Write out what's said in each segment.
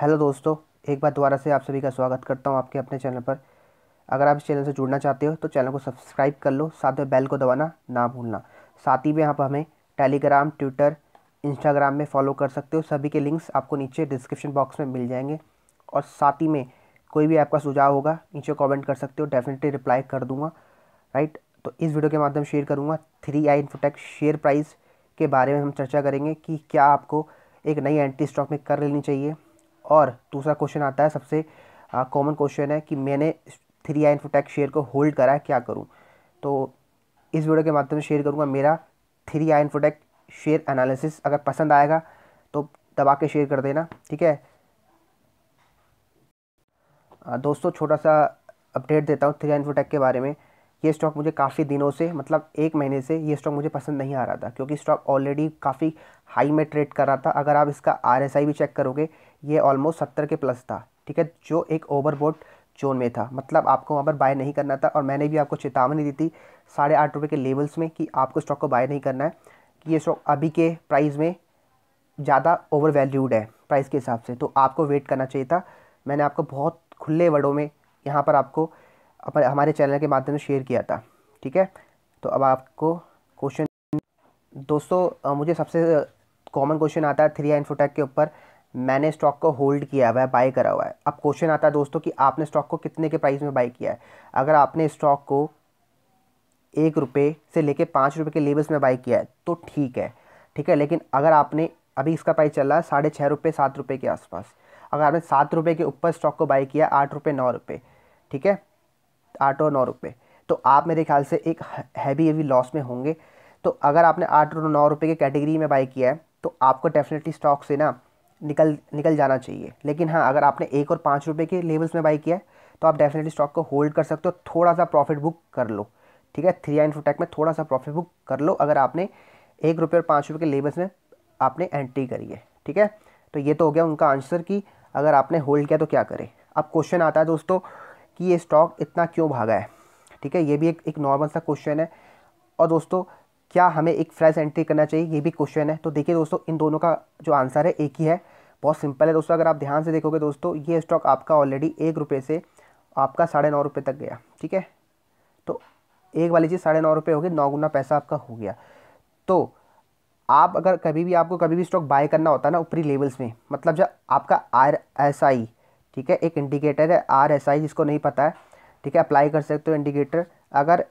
hello दोस्तों एक बार दोबारा से आप सभी का स्वागत करता हूँ आपके अपने चैनल पर अगर आप इस चैनल से जुड़ना चाहते हो तो चैनल को सब्सक्राइब कर लो साथ में बेल को दबाना ना भूलना साथ ही में आप हमें टेलीग्राम ट्विटर इंस्टाग्राम में फॉलो कर सकते हो सभी के लिंक्स आपको नीचे डिस्क्रिप्शन बॉक्स में मिल जाएंगे और साथ ही में कोई भी आपका सुझाव होगा नीचे कॉमेंट कर सकते हो डेफिनेटली रिप्लाई कर दूँगा राइट तो इस वीडियो के माध्यम शेयर करूँगा three I Infotech's share price के बारे में हम चर्चा करेंगे कि क्या आपको एक नई एंट्री स्टॉक में कर लेनी चाहिए और दूसरा क्वेश्चन आता है सबसे कॉमन क्वेश्चन है कि मैंने थ्री आई इन्फोटेक शेयर को होल्ड करा है क्या करूँ तो इस वीडियो के माध्यम से शेयर करूँगा मेरा three I Infotech share analysis अगर पसंद आएगा तो दबा के शेयर कर देना ठीक है दोस्तों छोटा सा अपडेट देता हूँ थ्री इन्फोटेक के बारे में ये स्टॉक मुझे काफ़ी दिनों से मतलब एक महीने से ये स्टॉक मुझे पसंद नहीं आ रहा था क्योंकि स्टॉक ऑलरेडी काफ़ी हाई में ट्रेड कर रहा था अगर आप इसका आर भी चेक करोगे ये ऑलमोस्ट सत्तर के प्लस था ठीक है जो एक ओवरबोट जोन में था मतलब आपको वहाँ पर बाय नहीं करना था और मैंने भी आपको चेतावनी दी थी साढ़े आठ रुपये के लेवल्स में कि आपको स्टॉक को बाय नहीं करना है कि ये स्टॉक अभी के प्राइस में ज़्यादा ओवर वैल्यूड है प्राइस के हिसाब से तो आपको वेट करना चाहिए था मैंने आपको बहुत खुले वर्डों में यहाँ पर आपको अपने हमारे चैनल के माध्यम से शेयर किया था ठीक है तो अब आपको क्वेश्चन दोस्तों मुझे सबसे कॉमन क्वेश्चन आता है थ्री फोटेक के ऊपर मैंने स्टॉक को होल्ड किया हुआ है बाय करा हुआ है अब क्वेश्चन आता है दोस्तों कि आपने स्टॉक को कितने के प्राइस में बाय किया है अगर आपने स्टॉक को एक रुपये से लेके पाँच रुपये के लेवल्स में बाई किया है तो ठीक है ठीक है लेकिन अगर आपने अभी इसका प्राइस चल रहा है साढ़े छः रुपये सात रुपये के आसपास अगर आपने सात रुपये के ऊपर स्टॉक को बाई किया आठ रुपये नौ रुपये ठीक है आठ और नौ रुपये तो आप मेरे ख्याल से एक हैवी हैवी लॉस में होंगे तो अगर आपने आठ और नौ रुपये के कैटेगरी में बाई किया है तो आपको डेफिनेटली स्टॉक से ना निकल निकल जाना चाहिए लेकिन हाँ अगर आपने एक और पाँच रुपये के लेवल्स में बाई किया है तो आप डेफिनेटली स्टॉक को होल्ड कर सकते हो थोड़ा सा प्रॉफिट बुक कर लो ठीक है थ्री एंड फोटेक में थोड़ा सा प्रॉफिट बुक कर लो अगर आपने एक रुपये और पाँच रुपये के लेवल्स में आपने एंट्री करी है ठीक है तो ये तो हो गया उनका आंसर कि अगर आपने होल्ड किया तो क्या करें अब क्वेश्चन आता है दोस्तों कि ये स्टॉक इतना क्यों भागा है ठीक है ये भी एक एक नॉर्मल सा क्वेश्चन है और दोस्तों क्या हमें एक फ्रेश एंट्री करना चाहिए ये भी क्वेश्चन है तो देखिए दोस्तों इन दोनों का जो आंसर है एक ही है बहुत सिंपल है दोस्तों अगर आप ध्यान से देखोगे दोस्तों ये स्टॉक आपका ऑलरेडी एक रुपये से आपका साढ़े नौ रुपये तक गया ठीक है तो एक वाली चीज़ साढ़े नौ रुपये गई नौ गुना पैसा आपका हो गया तो आप अगर कभी भी आपको कभी भी स्टॉक बाय करना होता है ना ऊपरी लेवल्स में मतलब जब आपका आर एस आई ठीक है एक इंडिकेटर है आर एस आई जिसको नहीं पता है ठीक है अप्लाई कर सकते हो इंडिकेटर अगर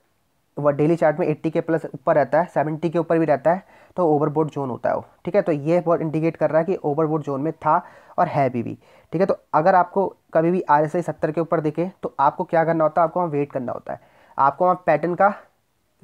तो वह डेली चार्ट में 80 के प्लस ऊपर रहता है 70 के ऊपर भी रहता है तो ओवरबोर्ड जोन होता है वो ठीक है तो ये बहुत इंडिकेट कर रहा है कि ओवरबोर्ड जोन में था और है भी भी ठीक है तो अगर आपको कभी भी आर एस आई सत्तर के ऊपर दिखे तो आपको क्या करना होता है आपको वहाँ वेट करना होता है आपको वहाँ पैटर्न का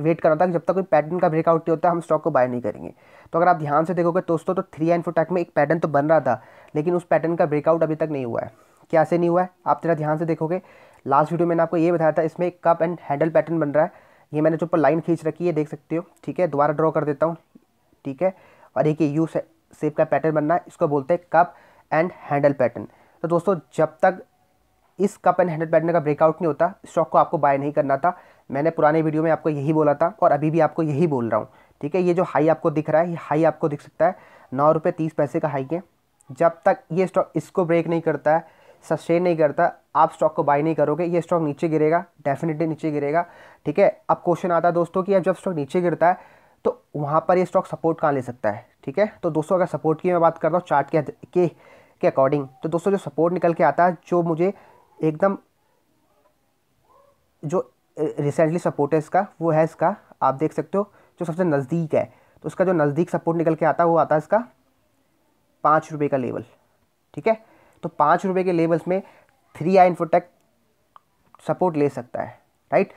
वेट करना होता है जब तक कोई पैटर्न का ब्रेकआउट नहीं होता हम स्टॉक को बाय नहीं करेंगे तो अगर आप ध्यान से देखोगे दोस्तों तो थ्री एंड फोर टैक में एक पैटर्न तो बन रहा था लेकिन उस पैटर्न का ब्रेकआउट अभी तक नहीं हुआ है क्या से नहीं हुआ है आप जरा ध्यान से देखोगे लास्ट वीडियो मैंने आपको ये बताया था इसमें एक कप एंड हैंडल पैटर्न बन रहा है ये मैंने जो ऊपर लाइन खींच रखी है देख सकते हो ठीक है दोबारा ड्रॉ कर देता हूँ ठीक है और एक ये यू सेप का पैटर्न बनना है इसको बोलते हैं कप एंड हैंडल पैटर्न तो दोस्तों जब तक इस कप एंड हैंडल पैटर्न का ब्रेकआउट नहीं होता स्टॉक को आपको बाय नहीं करना था मैंने पुराने वीडियो में आपको यही बोला था और अभी भी आपको यही बोल रहा हूँ ठीक है ये जो हाई आपको दिख रहा है ये हाई आपको दिख सकता है नौ रुपये तीस पैसे का हाई है जब तक ये स्टॉक इसको ब्रेक नहीं करता है सस्टेन नहीं करता आप स्टॉक को बाय नहीं करोगे ये स्टॉक नीचे गिरेगा डेफिनेटली नीचे गिरेगा ठीक है अब क्वेश्चन आता है दोस्तों कि अब जब स्टॉक नीचे गिरता है तो वहाँ पर ये स्टॉक सपोर्ट कहाँ ले सकता है ठीक है तो दोस्तों अगर सपोर्ट की मैं बात कर रहा हूँ चार्ट के के अकॉर्डिंग तो दोस्तों जो सपोर्ट निकल के आता है जो मुझे एकदम जो रिसेंटली सपोर्ट है इसका वो है इसका आप देख सकते हो जो सबसे नज़दीक है तो उसका जो नज़दीक सपोर्ट निकल के आता है वो आता है इसका पाँच रुपये का लेवल ठीक है तो पाँच रुपये के लेवल्स में थ्री आई इन्फोटेक सपोर्ट ले सकता है राइट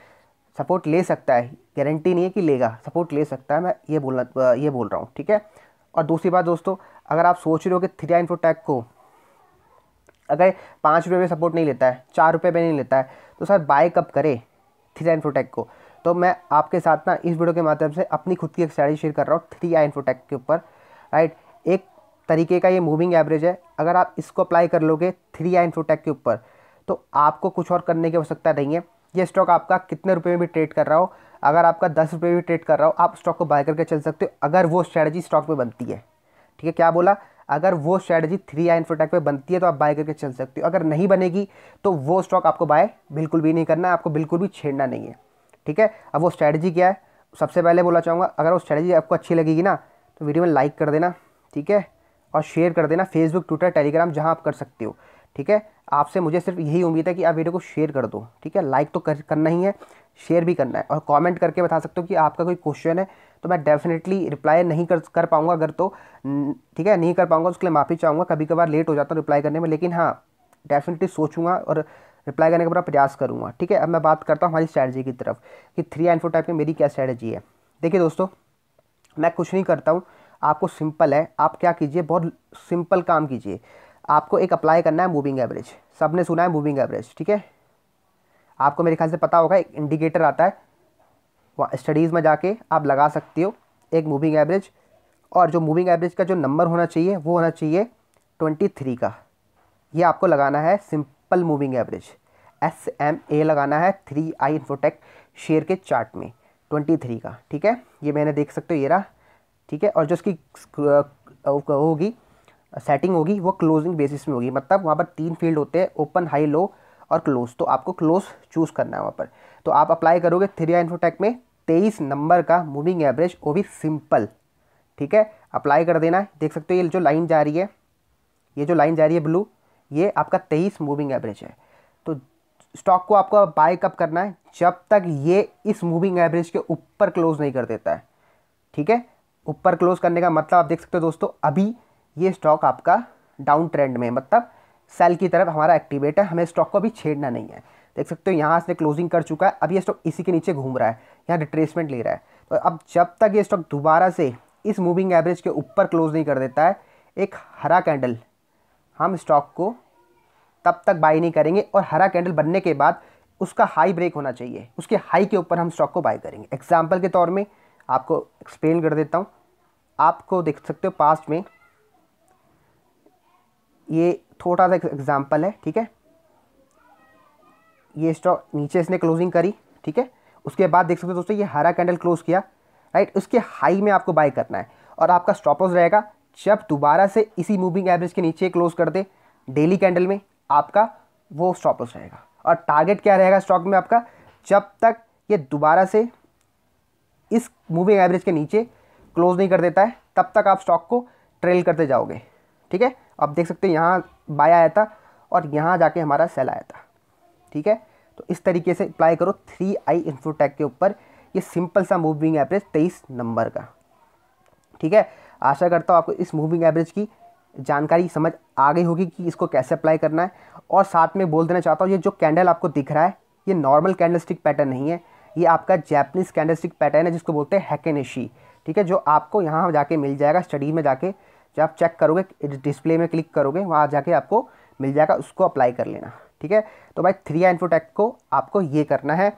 सपोर्ट ले सकता है गारंटी नहीं है कि लेगा सपोर्ट ले सकता है मैं ये बोलना ये बोल रहा हूँ ठीक है और दूसरी बात दोस्तों अगर आप सोच रहे हो कि थ्री आई इन्फोटेक को अगर पाँच रुपये में सपोर्ट नहीं लेता है चार रुपये में नहीं लेता है तो सर बाय कब करें थ्री आई इन्फोटेक को तो मैं आपके साथ ना इस वीडियो के माध्यम से अपनी खुद की एक स्टडी शेयर कर रहा हूँ थ्री आई इन्फोटेक के ऊपर राइट एक तरीके का ये मूविंग एवरेज है अगर आप इसको अप्लाई कर लोगे थ्री या इन्फोटेक के ऊपर तो आपको कुछ और करने की आवश्यकता नहीं है ये स्टॉक आपका कितने रुपए में भी ट्रेड कर रहा हो अगर आपका दस रुपये भी ट्रेड कर रहा हो आप स्टॉक को बाय करके चल सकते हो अगर वो स्ट्रैटेजी स्टॉक में बनती है ठीक है क्या बोला अगर वो स्ट्रैटेजी थ्री या इन्फोटेक पर बनती है तो आप बाय करके चल सकते हो अगर नहीं बनेगी तो वो स्टॉक आपको बाय बिल्कुल भी नहीं करना है आपको बिल्कुल भी छेड़ना नहीं है ठीक है अब वो स्ट्रैटेजी क्या है सबसे पहले बोला चाहूँगा अगर वो स्ट्रैटेजी आपको अच्छी लगेगी ना तो वीडियो में लाइक कर देना ठीक है और शेयर कर देना फेसबुक ट्विटर टेलीग्राम जहाँ आप कर सकते हो ठीक है आपसे मुझे सिर्फ यही उम्मीद है कि आप वीडियो को शेयर कर दो ठीक है लाइक तो कर, करना ही है शेयर भी करना है और कमेंट करके बता सकते हो कि आपका कोई क्वेश्चन है तो मैं डेफिनेटली रिप्लाई नहीं कर कर पाऊँगा अगर तो ठीक है नहीं कर पाऊँगा उसके लिए माफ़ी चाहूँगा कभी कभार लेट हो जाता हूँ रिप्लाई करने में लेकिन हाँ डेफिनेटली सोचूंगा और रिप्लाई करने का पूरा प्रयास करूँगा ठीक है अब मैं बात करता हूँ हमारी स्ट्रैटी की तरफ कि थ्री एंड फोर टाइप में मेरी क्या स्ट्रैटेजी है देखिए दोस्तों मैं कुछ नहीं करता हूँ आपको सिंपल है आप क्या कीजिए बहुत सिंपल काम कीजिए आपको एक अप्लाई करना है मूविंग एवरेज सब ने सुना है मूविंग एवरेज ठीक है आपको मेरे ख्याल से पता होगा एक इंडिकेटर आता है वहाँ स्टडीज़ में जाके आप लगा सकते हो एक मूविंग एवरेज और जो मूविंग एवरेज का जो नंबर होना चाहिए वो होना चाहिए ट्वेंटी थ्री का ये आपको लगाना है simple moving average S M A लगाना है थ्री आई इन्फोटेक शेयर के चार्ट में ट्वेंटी थ्री का ठीक है ये मैंने देख सकते हो ये रहा ठीक है और जो उसकी होगी सेटिंग होगी वो क्लोजिंग बेसिस में होगी मतलब वहाँ पर तीन फील्ड होते हैं ओपन हाई लो और क्लोज तो आपको क्लोज चूज़ करना है वहाँ पर तो आप अप्लाई करोगे थ्री इन्फोटेक में तेईस नंबर का मूविंग एवरेज वो भी सिंपल ठीक है अप्लाई कर देना देख सकते हो ये जो लाइन जा रही है ये जो लाइन जा रही है ब्लू ये आपका तेईस मूविंग एवरेज है तो स्टॉक को आपको बाय कब करना है जब तक ये इस मूविंग एवरेज के ऊपर क्लोज नहीं कर देता है ठीक है ऊपर क्लोज करने का मतलब आप देख सकते हो दोस्तों अभी ये स्टॉक आपका डाउन ट्रेंड में मतलब सेल की तरफ हमारा एक्टिवेट है हमें स्टॉक को अभी छेड़ना नहीं है देख सकते हो यहाँ से क्लोजिंग कर चुका है अभी ये स्टॉक इसी के नीचे घूम रहा है यहाँ रिट्रेसमेंट ले रहा है तो अब जब तक ये स्टॉक दोबारा से इस मूविंग एवरेज के ऊपर क्लोज नहीं कर देता है एक हरा कैंडल हम स्टॉक को तब तक बाई नहीं करेंगे और हरा कैंडल बनने के बाद उसका हाई ब्रेक होना चाहिए उसके हाई के ऊपर हम स्टॉक को बाई करेंगे एग्जाम्पल के तौर में आपको एक्सप्लेन कर देता हूँ आपको देख सकते हो पास्ट में ये थोड़ा सा एग्जाम्पल है ठीक है ये स्टॉक नीचे इसने क्लोजिंग करी ठीक है उसके बाद देख सकते हो दोस्तों ये हरा कैंडल क्लोज किया राइट उसके हाई में आपको बाय करना है और आपका स्टॉप लॉस रहेगा जब दोबारा से इसी मूविंग एवरेज के नीचे क्लोज कर दे डेली कैंडल में आपका वो स्टॉप लॉस रहेगा और टारगेट क्या रहेगा स्टॉक में आपका जब तक ये दोबारा से इस मूविंग एवरेज के नीचे क्लोज नहीं कर देता है तब तक आप स्टॉक को ट्रेल करते जाओगे ठीक है आप देख सकते हैं यहाँ बाय आया था और यहाँ जाके हमारा सेल आया था ठीक है तो इस तरीके से अप्लाई करो थ्री आई इन्फोटेक के ऊपर ये सिंपल सा मूविंग एवरेज तेईस नंबर का ठीक है आशा करता हूँ आपको इस मूविंग एवरेज की जानकारी समझ आ गई होगी कि इसको कैसे अप्लाई करना है और साथ में बोल देना चाहता हूँ ये जो कैंडल आपको दिख रहा है ये नॉर्मल कैंडलस्टिक पैटर्न नहीं है ये आपका जैपनीज़ कैंडलस्टिक पैटर्न है जिसको बोलते हैं हैकेनेशी ठीक है जो आपको यहाँ जाके मिल जाएगा स्टडी में जाके जो आप चेक करोगे डिस्प्ले में क्लिक करोगे वहाँ जाके आपको मिल जाएगा उसको अप्लाई कर लेना ठीक है तो भाई थ्री इन्फोटेक को आपको ये करना है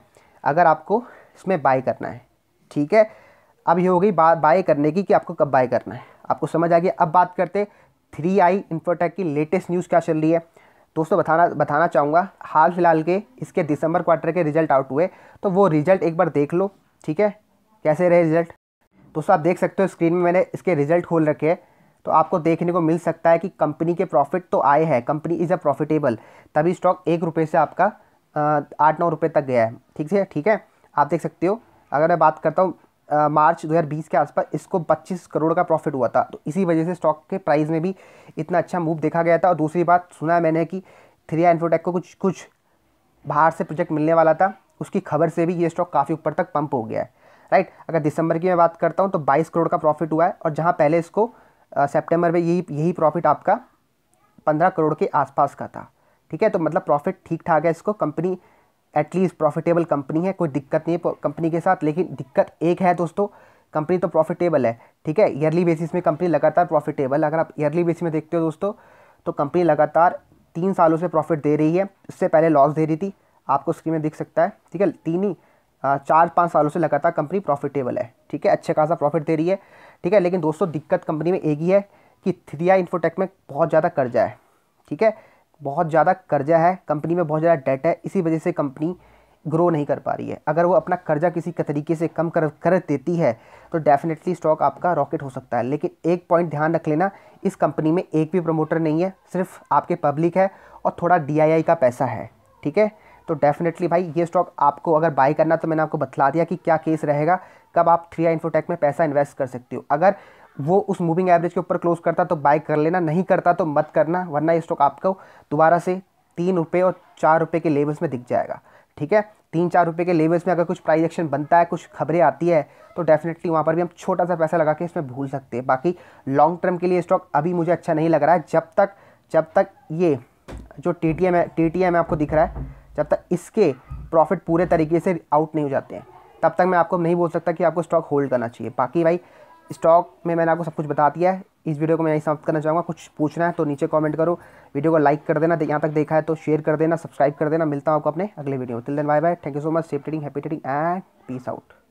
अगर आपको इसमें बाय करना है ठीक है अब ये हो गई बात बाय करने की कि आपको कब बाय करना है आपको समझ आ गया अब बात करते थ्री आई इन्फोटेक की लेटेस्ट न्यूज़ क्या चल रही है दोस्तों बताना बताना चाहूँगा हाल फिलहाल के इसके दिसंबर क्वार्टर के रिजल्ट आउट हुए तो वो रिजल्ट एक बार देख लो ठीक है कैसे रहे रिजल्ट दोस्तों आप देख सकते हो स्क्रीन में मैंने इसके रिजल्ट खोल रखे हैं तो आपको देखने को मिल सकता है कि कंपनी के प्रॉफिट तो आए हैं कंपनी इज़ अ प्रॉफिटेबल तभी स्टॉक एक रुपये से आपका आठ नौ रुपये तक गया है ठीक से ठीक है आप देख सकते हो अगर मैं बात करता हूँ मार्च 2020 के आसपास इसको 25 करोड़ का प्रॉफिट हुआ था तो इसी वजह से स्टॉक के प्राइस में भी इतना अच्छा मूव देखा गया था और दूसरी बात सुना है मैंने कि थ्री एनफोटेक को कुछ कुछ बाहर से प्रोजेक्ट मिलने वाला था उसकी खबर से भी ये स्टॉक काफ़ी ऊपर तक पंप हो गया है राइट अगर दिसंबर की मैं बात करता हूँ तो बाईस करोड़ का प्रॉफिट हुआ है और जहाँ पहले इसको सेप्टेम्बर में यही यही प्रॉफिट आपका पंद्रह करोड़ के आसपास का था ठीक है तो मतलब प्रॉफिट ठीक ठाक है इसको कंपनी एटलीस्ट प्रॉफिटेबल कंपनी है कोई दिक्कत नहीं है कंपनी के साथ लेकिन दिक्कत एक है दोस्तों कंपनी तो प्रॉफिटेबल है ठीक है ईयरली बेसिस में कंपनी लगातार प्रॉफिटेबल अगर आप ईयरली बेसिस में देखते हो दोस्तों तो कंपनी लगातार तीन सालों से प्रॉफिट दे रही है उससे पहले लॉस दे रही थी आपको स्क्रीन में दिख सकता है ठीक है तीन ही हाँ, चार पाँच सालों से लगातार कंपनी प्रॉफिटेबल है ठीक है अच्छे खासा प्रॉफिट दे रही है ठीक है लेकिन दोस्तों दिक्कत कंपनी में एक ही है कि थ्रिया इन्फोटेक में बहुत ज़्यादा कर्जा है ठीक है बहुत ज़्यादा कर्जा है कंपनी में बहुत ज़्यादा डेट है इसी वजह से कंपनी ग्रो नहीं कर पा रही है अगर वो अपना कर्जा किसी के तरीके से कम कर कर देती है तो डेफिनेटली स्टॉक आपका रॉकेट हो सकता है लेकिन एक पॉइंट ध्यान रख लेना इस कंपनी में एक भी प्रमोटर नहीं है सिर्फ आपके पब्लिक है और थोड़ा डी का पैसा है ठीक है तो डेफिनेटली भाई ये स्टॉक आपको अगर बाई करना तो मैंने आपको बतला दिया कि क्या केस रहेगा कब आप थ्री आई इन्फोटेक में पैसा इन्वेस्ट कर सकते हो अगर वो उस मूविंग एवरेज के ऊपर क्लोज करता तो बाई कर लेना नहीं करता तो मत करना वरना ये स्टॉक आपको दोबारा से तीन रुपये और चार रुपये के लेवल्स में दिख जाएगा ठीक है तीन चार रुपये के लेवल्स में अगर कुछ प्राइज एक्शन बनता है कुछ खबरें आती है तो डेफिनेटली वहाँ पर भी हम छोटा सा पैसा लगा के इसमें भूल सकते हैं बाकी लॉन्ग टर्म के लिए स्टॉक अभी मुझे अच्छा नहीं लग रहा है जब तक जब तक ये जो टी टी एम है टी टी एम आपको दिख रहा है जब तक इसके प्रॉफिट पूरे तरीके से आउट नहीं हो जाते हैं तब तक मैं आपको नहीं बोल सकता कि आपको स्टॉक होल्ड करना चाहिए बाकी भाई स्टॉक में मैंने आपको सब कुछ बता दिया है इस वीडियो को मैं यही समाप्त करना चाहूँगा कुछ पूछना है तो नीचे कमेंट करो वीडियो को लाइक कर देना यहाँ तक देखा है तो शेयर कर देना सब्सक्राइब कर देना मिलता हूँ आपको अपने अगले वीडियो में till then bye bye thank you so much safe trading happy trading and peace out